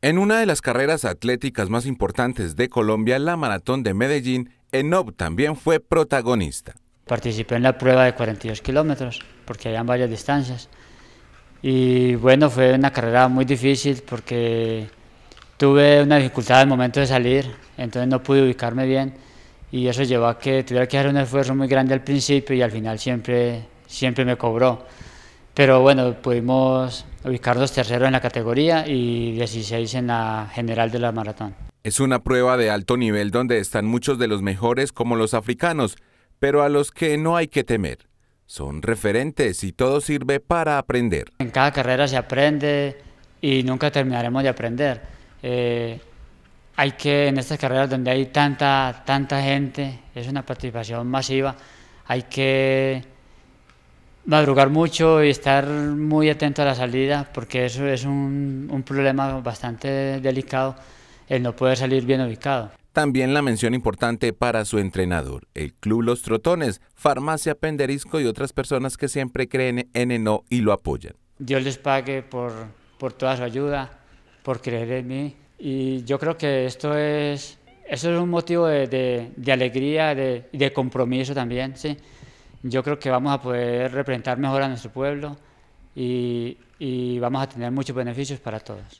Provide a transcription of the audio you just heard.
En una de las carreras atléticas más importantes de Colombia, la Maratón de Medellín, Enob también fue protagonista. Participé en la prueba de 42 kilómetros, porque hayan varias distancias. Y bueno, fue una carrera muy difícil porque tuve una dificultad al momento de salir, entonces no pude ubicarme bien y eso llevó a que tuviera que hacer un esfuerzo muy grande al principio y al final siempre, siempre me cobró. Pero bueno, pudimos ubicarnos tercero en la categoría y 16 en la general de la maratón. Es una prueba de alto nivel donde están muchos de los mejores como los africanos, pero a los que no hay que temer. Son referentes y todo sirve para aprender. En cada carrera se aprende y nunca terminaremos de aprender. Eh, hay que, en estas carreras donde hay tanta, tanta gente, es una participación masiva, hay que madrugar mucho y estar muy atento a la salida, porque eso es un, problema bastante delicado, el no poder salir bien ubicado. También la mención importante para su entrenador, el Club Los Trotones, Farmacia Penderisco y otras personas que siempre creen en Eno y lo apoyan. Dios les pague por, por toda su ayuda, por creer en mí. Y yo creo que esto es, eso es un motivo de, alegría, de, de compromiso también, ¿sí? yo creo que vamos a poder representar mejor a nuestro pueblo y, vamos a tener muchos beneficios para todos.